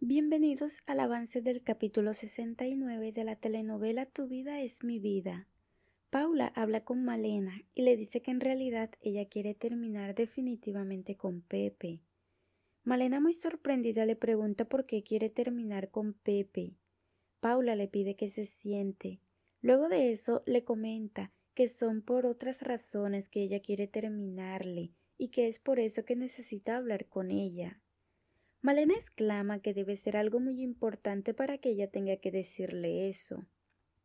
Bienvenidos al avance del capítulo 69 de la telenovela Tu vida es mi vida. Paula habla con Malena y le dice que en realidad ella quiere terminar definitivamente con Pepe. Malena muy sorprendida le pregunta por qué quiere terminar con Pepe. Paula le pide que se siente. Luego de eso le comenta que son por otras razones que ella quiere terminarle y que es por eso que necesita hablar con ella. Malena exclama que debe ser algo muy importante para que ella tenga que decirle eso.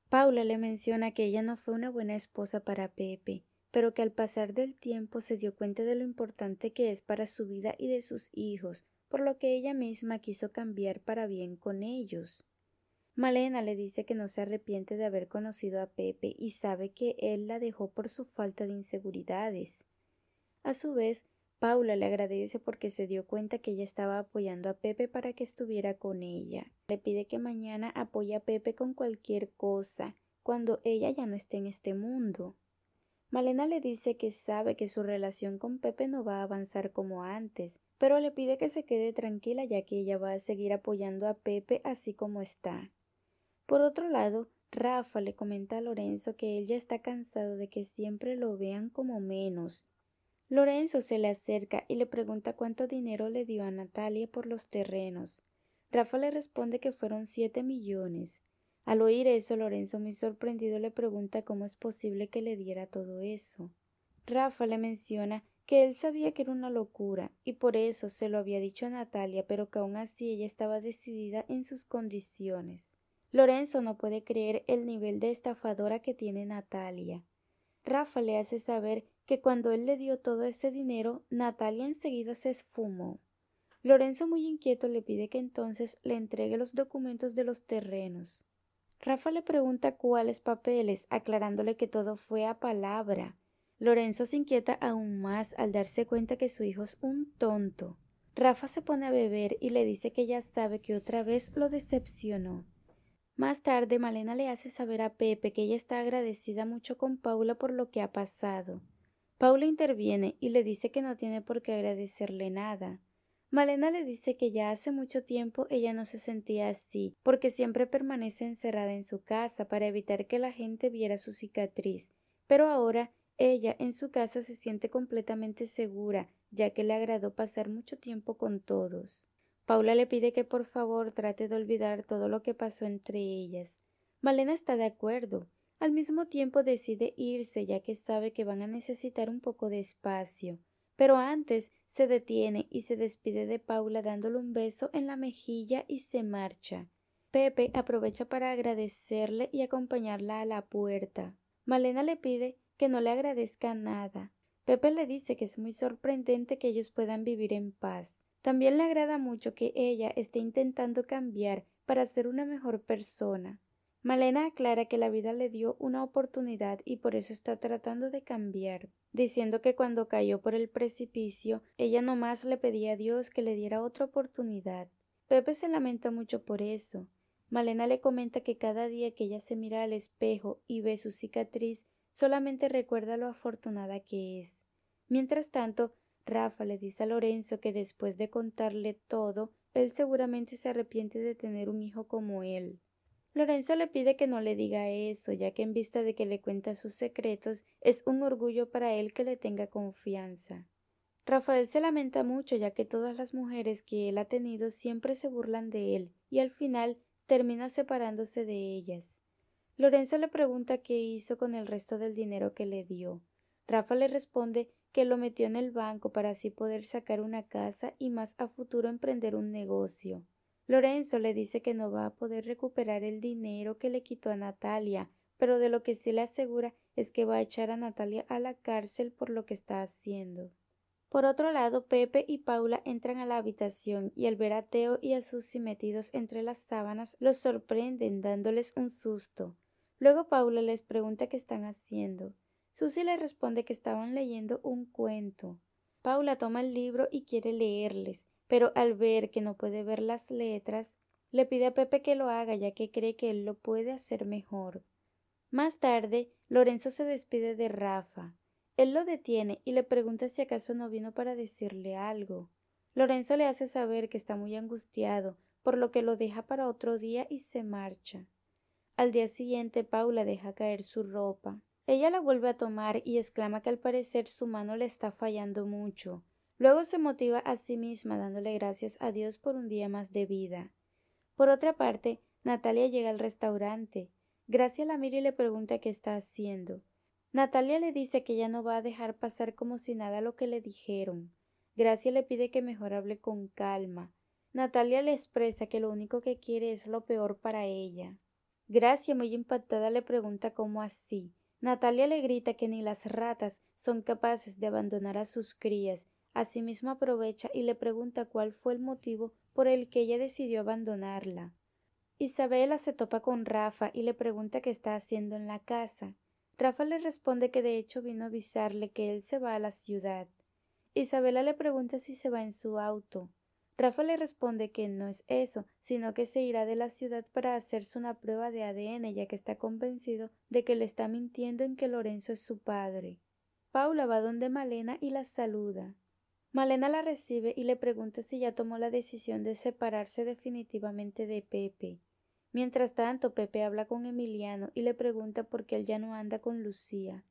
Paula le menciona que ella no fue una buena esposa para Pepe, pero que al pasar del tiempo se dio cuenta de lo importante que es para su vida y de sus hijos, por lo que ella misma quiso cambiar para bien con ellos. Malena le dice que no se arrepiente de haber conocido a Pepe y sabe que él la dejó por su falta de inseguridades. A su vez, Paula le agradece porque se dio cuenta que ella estaba apoyando a Pepe para que estuviera con ella. Le pide que mañana apoye a Pepe con cualquier cosa, cuando ella ya no esté en este mundo. Malena le dice que sabe que su relación con Pepe no va a avanzar como antes, pero le pide que se quede tranquila ya que ella va a seguir apoyando a Pepe así como está. Por otro lado, Rafa le comenta a Lorenzo que él ya está cansado de que siempre lo vean como menos, Lorenzo se le acerca y le pregunta cuánto dinero le dio a Natalia por los terrenos. Rafa le responde que fueron siete millones. Al oír eso, Lorenzo muy sorprendido le pregunta cómo es posible que le diera todo eso. Rafa le menciona que él sabía que era una locura, y por eso se lo había dicho a Natalia, pero que aun así ella estaba decidida en sus condiciones. Lorenzo no puede creer el nivel de estafadora que tiene Natalia. Rafa le hace saber que cuando él le dio todo ese dinero, Natalia enseguida se esfumó. Lorenzo muy inquieto le pide que entonces le entregue los documentos de los terrenos. Rafa le pregunta cuáles papeles, aclarándole que todo fue a palabra. Lorenzo se inquieta aún más al darse cuenta que su hijo es un tonto. Rafa se pone a beber y le dice que ya sabe que otra vez lo decepcionó. Más tarde, Malena le hace saber a Pepe que ella está agradecida mucho con Paula por lo que ha pasado. Paula interviene y le dice que no tiene por qué agradecerle nada. Malena le dice que ya hace mucho tiempo ella no se sentía así, porque siempre permanece encerrada en su casa para evitar que la gente viera su cicatriz, pero ahora ella en su casa se siente completamente segura, ya que le agradó pasar mucho tiempo con todos. Paula le pide que por favor trate de olvidar todo lo que pasó entre ellas. Malena está de acuerdo, al mismo tiempo decide irse ya que sabe que van a necesitar un poco de espacio. Pero antes se detiene y se despide de Paula dándole un beso en la mejilla y se marcha. Pepe aprovecha para agradecerle y acompañarla a la puerta. Malena le pide que no le agradezca nada. Pepe le dice que es muy sorprendente que ellos puedan vivir en paz. También le agrada mucho que ella esté intentando cambiar para ser una mejor persona. Malena aclara que la vida le dio una oportunidad y por eso está tratando de cambiar, diciendo que cuando cayó por el precipicio ella nomás le pedía a Dios que le diera otra oportunidad. Pepe se lamenta mucho por eso. Malena le comenta que cada día que ella se mira al espejo y ve su cicatriz, solamente recuerda lo afortunada que es. Mientras tanto, Rafa le dice a Lorenzo que después de contarle todo, él seguramente se arrepiente de tener un hijo como él. Lorenzo le pide que no le diga eso, ya que en vista de que le cuenta sus secretos, es un orgullo para él que le tenga confianza. Rafael se lamenta mucho, ya que todas las mujeres que él ha tenido siempre se burlan de él, y al final termina separándose de ellas. Lorenzo le pregunta qué hizo con el resto del dinero que le dio. Rafa le responde que lo metió en el banco para así poder sacar una casa y más a futuro emprender un negocio. Lorenzo le dice que no va a poder recuperar el dinero que le quitó a Natalia, pero de lo que sí le asegura es que va a echar a Natalia a la cárcel por lo que está haciendo. Por otro lado, Pepe y Paula entran a la habitación y al ver a Teo y a Susi metidos entre las sábanas los sorprenden dándoles un susto. Luego Paula les pregunta qué están haciendo. Susi le responde que estaban leyendo un cuento. Paula toma el libro y quiere leerles, pero al ver que no puede ver las letras, le pide a Pepe que lo haga ya que cree que él lo puede hacer mejor. Más tarde, Lorenzo se despide de Rafa. Él lo detiene y le pregunta si acaso no vino para decirle algo. Lorenzo le hace saber que está muy angustiado, por lo que lo deja para otro día y se marcha. Al día siguiente, Paula deja caer su ropa. Ella la vuelve a tomar y exclama que al parecer su mano le está fallando mucho, Luego se motiva a sí misma dándole gracias a Dios por un día más de vida. Por otra parte, Natalia llega al restaurante. Gracia la mira y le pregunta qué está haciendo. Natalia le dice que ya no va a dejar pasar como si nada lo que le dijeron. Gracia le pide que mejor hable con calma. Natalia le expresa que lo único que quiere es lo peor para ella. Gracia, muy impactada, le pregunta cómo así. Natalia le grita que ni las ratas son capaces de abandonar a sus crías, Asimismo aprovecha y le pregunta cuál fue el motivo por el que ella decidió abandonarla. Isabela se topa con Rafa y le pregunta qué está haciendo en la casa. Rafa le responde que de hecho vino a avisarle que él se va a la ciudad. Isabela le pregunta si se va en su auto. Rafa le responde que no es eso, sino que se irá de la ciudad para hacerse una prueba de ADN, ya que está convencido de que le está mintiendo en que Lorenzo es su padre. Paula va donde Malena y la saluda. Malena la recibe y le pregunta si ya tomó la decisión de separarse definitivamente de Pepe. Mientras tanto, Pepe habla con Emiliano y le pregunta por qué él ya no anda con Lucía.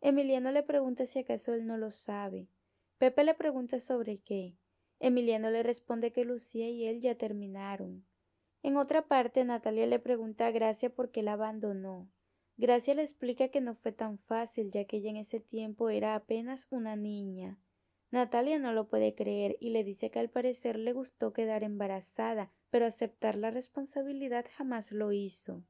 Emiliano le pregunta si acaso él no lo sabe. Pepe le pregunta sobre qué. Emiliano le responde que Lucía y él ya terminaron. En otra parte, Natalia le pregunta a Gracia por qué la abandonó. Gracia le explica que no fue tan fácil, ya que ella en ese tiempo era apenas una niña. Natalia no lo puede creer y le dice que al parecer le gustó quedar embarazada, pero aceptar la responsabilidad jamás lo hizo.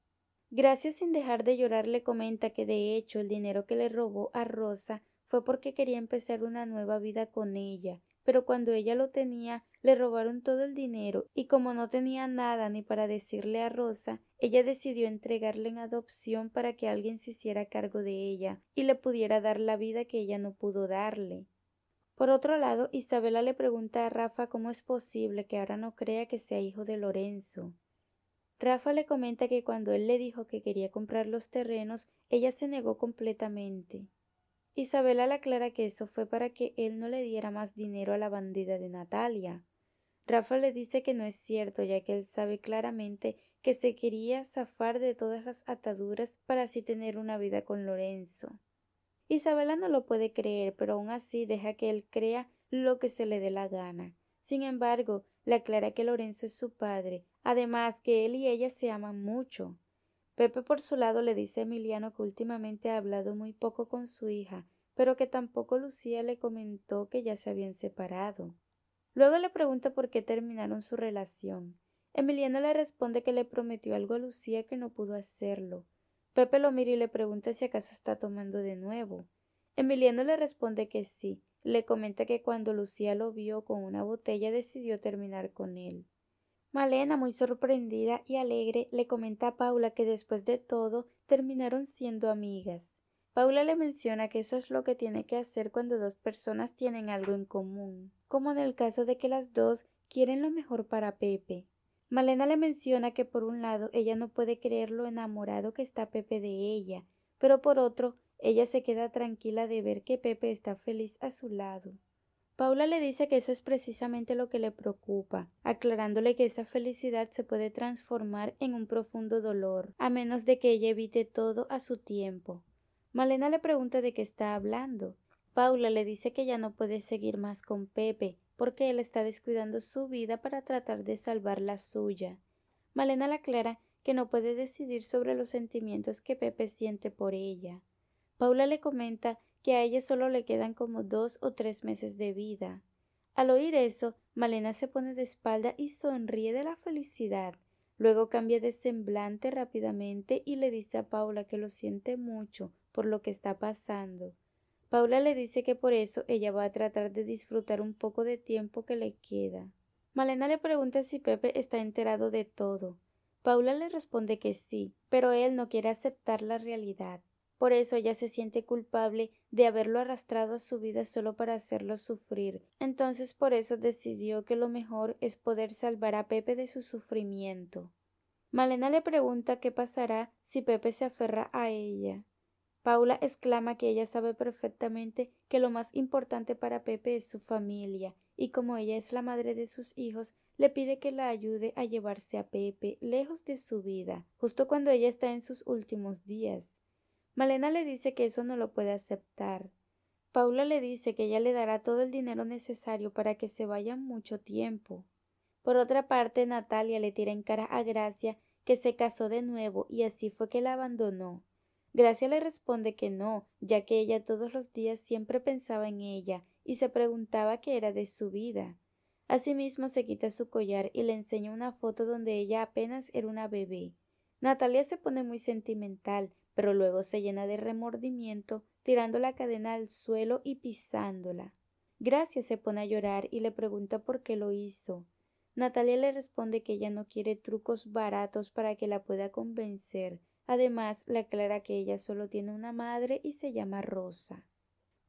Gracias sin dejar de llorar le comenta que de hecho el dinero que le robó a Rosa fue porque quería empezar una nueva vida con ella, pero cuando ella lo tenía le robaron todo el dinero y como no tenía nada ni para decirle a Rosa, ella decidió entregarle en adopción para que alguien se hiciera cargo de ella y le pudiera dar la vida que ella no pudo darle. Por otro lado, Isabela le pregunta a Rafa cómo es posible que ahora no crea que sea hijo de Lorenzo. Rafa le comenta que cuando él le dijo que quería comprar los terrenos, ella se negó completamente. Isabela le aclara que eso fue para que él no le diera más dinero a la bandida de Natalia. Rafa le dice que no es cierto, ya que él sabe claramente que se quería zafar de todas las ataduras para así tener una vida con Lorenzo. Isabela no lo puede creer, pero aún así deja que él crea lo que se le dé la gana. Sin embargo, le aclara que Lorenzo es su padre, además que él y ella se aman mucho. Pepe por su lado le dice a Emiliano que últimamente ha hablado muy poco con su hija, pero que tampoco Lucía le comentó que ya se habían separado. Luego le pregunta por qué terminaron su relación. Emiliano le responde que le prometió algo a Lucía que no pudo hacerlo, Pepe lo mira y le pregunta si acaso está tomando de nuevo. Emiliano le responde que sí. Le comenta que cuando Lucía lo vio con una botella decidió terminar con él. Malena, muy sorprendida y alegre, le comenta a Paula que después de todo terminaron siendo amigas. Paula le menciona que eso es lo que tiene que hacer cuando dos personas tienen algo en común, como en el caso de que las dos quieren lo mejor para Pepe. Malena le menciona que por un lado ella no puede creer lo enamorado que está Pepe de ella, pero por otro ella se queda tranquila de ver que Pepe está feliz a su lado. Paula le dice que eso es precisamente lo que le preocupa, aclarándole que esa felicidad se puede transformar en un profundo dolor, a menos de que ella evite todo a su tiempo. Malena le pregunta de qué está hablando. Paula le dice que ya no puede seguir más con Pepe, porque él está descuidando su vida para tratar de salvar la suya. Malena le aclara que no puede decidir sobre los sentimientos que Pepe siente por ella. Paula le comenta que a ella solo le quedan como dos o tres meses de vida. Al oír eso, Malena se pone de espalda y sonríe de la felicidad. Luego cambia de semblante rápidamente y le dice a Paula que lo siente mucho por lo que está pasando. Paula le dice que por eso ella va a tratar de disfrutar un poco de tiempo que le queda. Malena le pregunta si Pepe está enterado de todo. Paula le responde que sí, pero él no quiere aceptar la realidad. Por eso ella se siente culpable de haberlo arrastrado a su vida solo para hacerlo sufrir. Entonces por eso decidió que lo mejor es poder salvar a Pepe de su sufrimiento. Malena le pregunta qué pasará si Pepe se aferra a ella. Paula exclama que ella sabe perfectamente que lo más importante para Pepe es su familia, y como ella es la madre de sus hijos, le pide que la ayude a llevarse a Pepe lejos de su vida, justo cuando ella está en sus últimos días. Malena le dice que eso no lo puede aceptar. Paula le dice que ella le dará todo el dinero necesario para que se vaya mucho tiempo. Por otra parte, Natalia le tira en cara a Gracia que se casó de nuevo y así fue que la abandonó. Gracia le responde que no, ya que ella todos los días siempre pensaba en ella y se preguntaba qué era de su vida. Asimismo se quita su collar y le enseña una foto donde ella apenas era una bebé. Natalia se pone muy sentimental, pero luego se llena de remordimiento, tirando la cadena al suelo y pisándola. Gracia se pone a llorar y le pregunta por qué lo hizo. Natalia le responde que ella no quiere trucos baratos para que la pueda convencer, Además, le aclara que ella solo tiene una madre y se llama Rosa.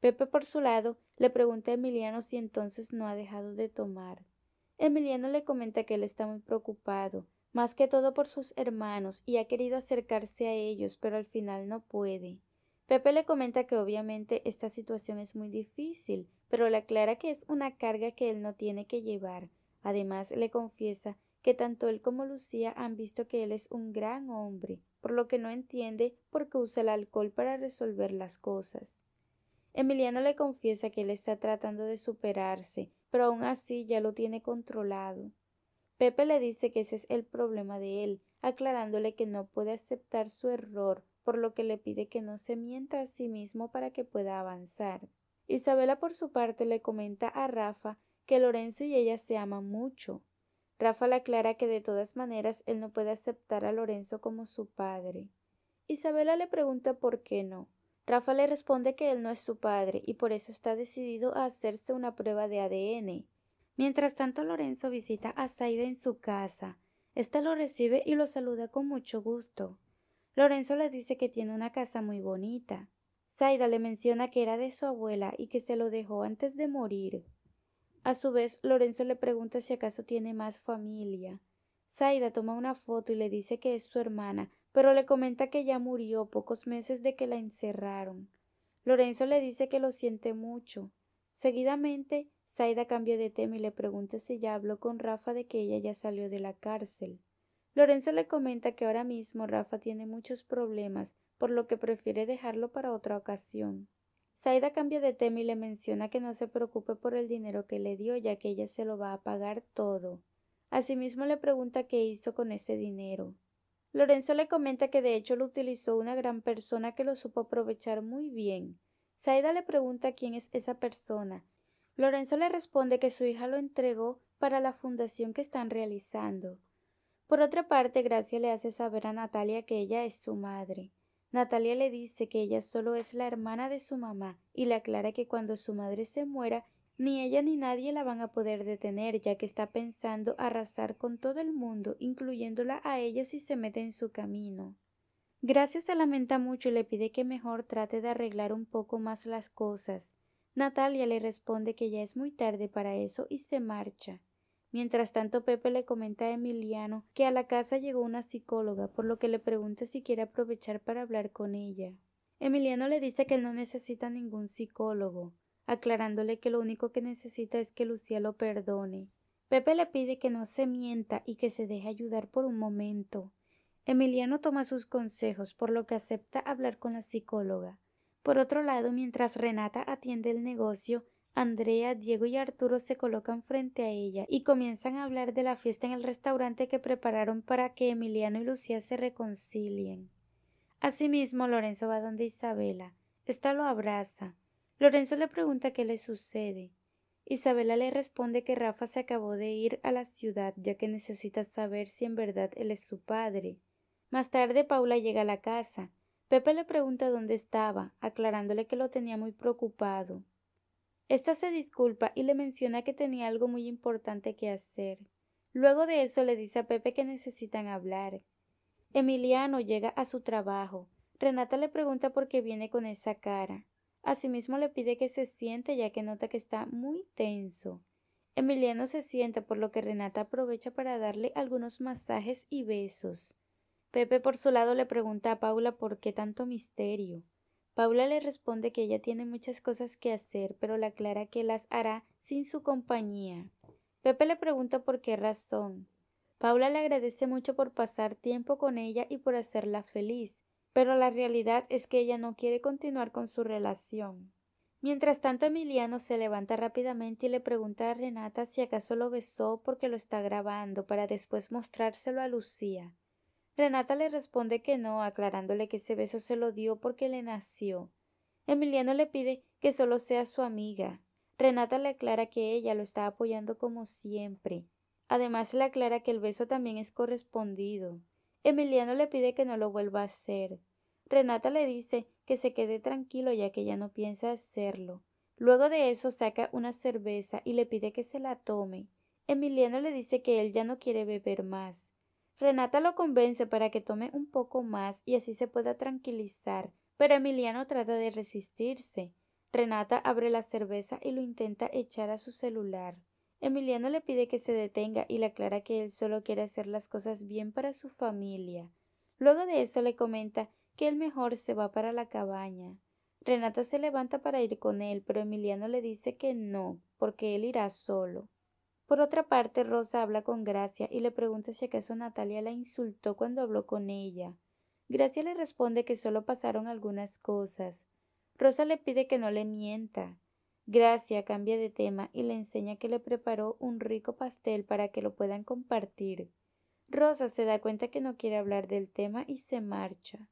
Pepe, por su lado, le pregunta a Emiliano si entonces no ha dejado de tomar. Emiliano le comenta que él está muy preocupado, más que todo por sus hermanos, y ha querido acercarse a ellos, pero al final no puede. Pepe le comenta que obviamente esta situación es muy difícil, pero le aclara que es una carga que él no tiene que llevar. Además, le confiesa que tanto él como Lucía han visto que él es un gran hombre, por lo que no entiende por qué usa el alcohol para resolver las cosas. Emiliano le confiesa que él está tratando de superarse, pero aún así ya lo tiene controlado. Pepe le dice que ese es el problema de él, aclarándole que no puede aceptar su error, por lo que le pide que no se mienta a sí mismo para que pueda avanzar. Isabela por su parte le comenta a Rafa que Lorenzo y ella se aman mucho, Rafa le aclara que de todas maneras él no puede aceptar a Lorenzo como su padre. Isabela le pregunta por qué no. Rafa le responde que él no es su padre y por eso está decidido a hacerse una prueba de ADN. Mientras tanto, Lorenzo visita a Zaida en su casa. Esta lo recibe y lo saluda con mucho gusto. Lorenzo le dice que tiene una casa muy bonita. Zaida le menciona que era de su abuela y que se lo dejó antes de morir. A su vez, Lorenzo le pregunta si acaso tiene más familia. Zaida toma una foto y le dice que es su hermana, pero le comenta que ya murió pocos meses de que la encerraron. Lorenzo le dice que lo siente mucho. Seguidamente, Zaida cambia de tema y le pregunta si ya habló con Rafa de que ella ya salió de la cárcel. Lorenzo le comenta que ahora mismo Rafa tiene muchos problemas, por lo que prefiere dejarlo para otra ocasión. Saida cambia de tema y le menciona que no se preocupe por el dinero que le dio, ya que ella se lo va a pagar todo. Asimismo le pregunta qué hizo con ese dinero. Lorenzo le comenta que de hecho lo utilizó una gran persona que lo supo aprovechar muy bien. Saida le pregunta quién es esa persona. Lorenzo le responde que su hija lo entregó para la fundación que están realizando. Por otra parte, Gracia le hace saber a Natalia que ella es su madre. Natalia le dice que ella solo es la hermana de su mamá y le aclara que cuando su madre se muera, ni ella ni nadie la van a poder detener, ya que está pensando arrasar con todo el mundo, incluyéndola a ella si se mete en su camino. Gracia se lamenta mucho y le pide que mejor trate de arreglar un poco más las cosas. Natalia le responde que ya es muy tarde para eso y se marcha. Mientras tanto, Pepe le comenta a Emiliano que a la casa llegó una psicóloga, por lo que le pregunta si quiere aprovechar para hablar con ella. Emiliano le dice que no necesita ningún psicólogo, aclarándole que lo único que necesita es que Lucía lo perdone. Pepe le pide que no se mienta y que se deje ayudar por un momento. Emiliano toma sus consejos, por lo que acepta hablar con la psicóloga. Por otro lado, mientras Renata atiende el negocio, Andrea, Diego y Arturo se colocan frente a ella y comienzan a hablar de la fiesta en el restaurante que prepararon para que Emiliano y Lucía se reconcilien. Asimismo, Lorenzo va donde Isabela. Esta lo abraza. Lorenzo le pregunta qué le sucede. Isabela le responde que Rafa se acabó de ir a la ciudad ya que necesita saber si en verdad él es su padre. Más tarde Paula llega a la casa. Pepe le pregunta dónde estaba, aclarándole que lo tenía muy preocupado. Esta se disculpa y le menciona que tenía algo muy importante que hacer. Luego de eso le dice a Pepe que necesitan hablar. Emiliano llega a su trabajo. Renata le pregunta por qué viene con esa cara. Asimismo le pide que se siente ya que nota que está muy tenso. Emiliano se sienta por lo que Renata aprovecha para darle algunos masajes y besos. Pepe por su lado le pregunta a Paula por qué tanto misterio. Paula le responde que ella tiene muchas cosas que hacer, pero le aclara que las hará sin su compañía. Pepe le pregunta por qué razón. Paula le agradece mucho por pasar tiempo con ella y por hacerla feliz, pero la realidad es que ella no quiere continuar con su relación. Mientras tanto, Emiliano se levanta rápidamente y le pregunta a Renata si acaso lo besó porque lo está grabando para después mostrárselo a Lucía. Renata le responde que no, aclarándole que ese beso se lo dio porque le nació. Emiliano le pide que solo sea su amiga. Renata le aclara que ella lo está apoyando como siempre. Además le aclara que el beso también es correspondido. Emiliano le pide que no lo vuelva a hacer. Renata le dice que se quede tranquilo ya que ya no piensa hacerlo. Luego de eso saca una cerveza y le pide que se la tome. Emiliano le dice que él ya no quiere beber más. Renata lo convence para que tome un poco más y así se pueda tranquilizar, pero Emiliano trata de resistirse. Renata abre la cerveza y lo intenta echar a su celular. Emiliano le pide que se detenga y le aclara que él solo quiere hacer las cosas bien para su familia. Luego de eso le comenta que él mejor se va para la cabaña. Renata se levanta para ir con él, pero Emiliano le dice que no, porque él irá solo. Por otra parte, Rosa habla con Gracia y le pregunta si acaso Natalia la insultó cuando habló con ella. Gracia le responde que solo pasaron algunas cosas. Rosa le pide que no le mienta. Gracia cambia de tema y le enseña que le preparó un rico pastel para que lo puedan compartir. Rosa se da cuenta que no quiere hablar del tema y se marcha.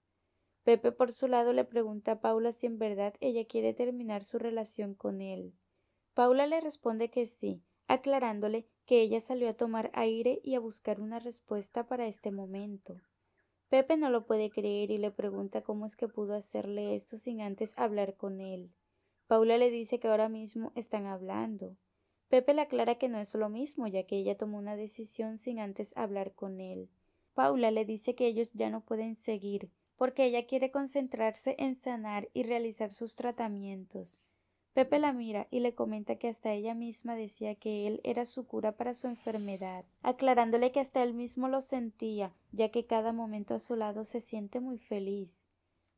Pepe por su lado le pregunta a Paula si en verdad ella quiere terminar su relación con él. Paula le responde que sí, aclarándole que ella salió a tomar aire y a buscar una respuesta para este momento. Pepe no lo puede creer y le pregunta cómo es que pudo hacerle esto sin antes hablar con él. Paula le dice que ahora mismo están hablando. Pepe le aclara que no es lo mismo, ya que ella tomó una decisión sin antes hablar con él. Paula le dice que ellos ya no pueden seguir, porque ella quiere concentrarse en sanar y realizar sus tratamientos. Pepe la mira y le comenta que hasta ella misma decía que él era su cura para su enfermedad, aclarándole que hasta él mismo lo sentía, ya que cada momento a su lado se siente muy feliz.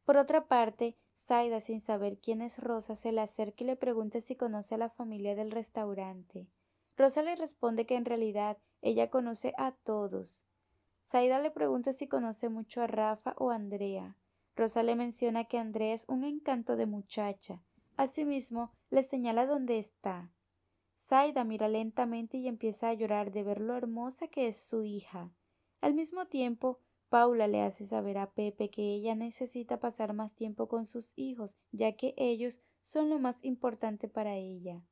Por otra parte, Zaida, sin saber quién es Rosa, se le acerca y le pregunta si conoce a la familia del restaurante. Rosa le responde que en realidad ella conoce a todos. Zaida le pregunta si conoce mucho a Rafa o a Andrea. Rosa le menciona que Andrea es un encanto de muchacha, Asimismo, le señala dónde está. Saida mira lentamente y empieza a llorar de ver lo hermosa que es su hija. Al mismo tiempo, Paula le hace saber a Pepe que ella necesita pasar más tiempo con sus hijos, ya que ellos son lo más importante para ella.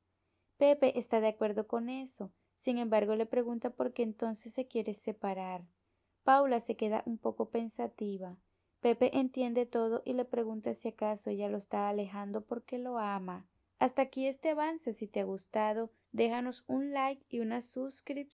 Pepe está de acuerdo con eso, sin embargo le pregunta por qué entonces se quiere separar. Paula se queda un poco pensativa. Pepe entiende todo y le pregunta si acaso ella lo está alejando porque lo ama. Hasta aquí este avance, si te ha gustado, déjanos un like y una suscripción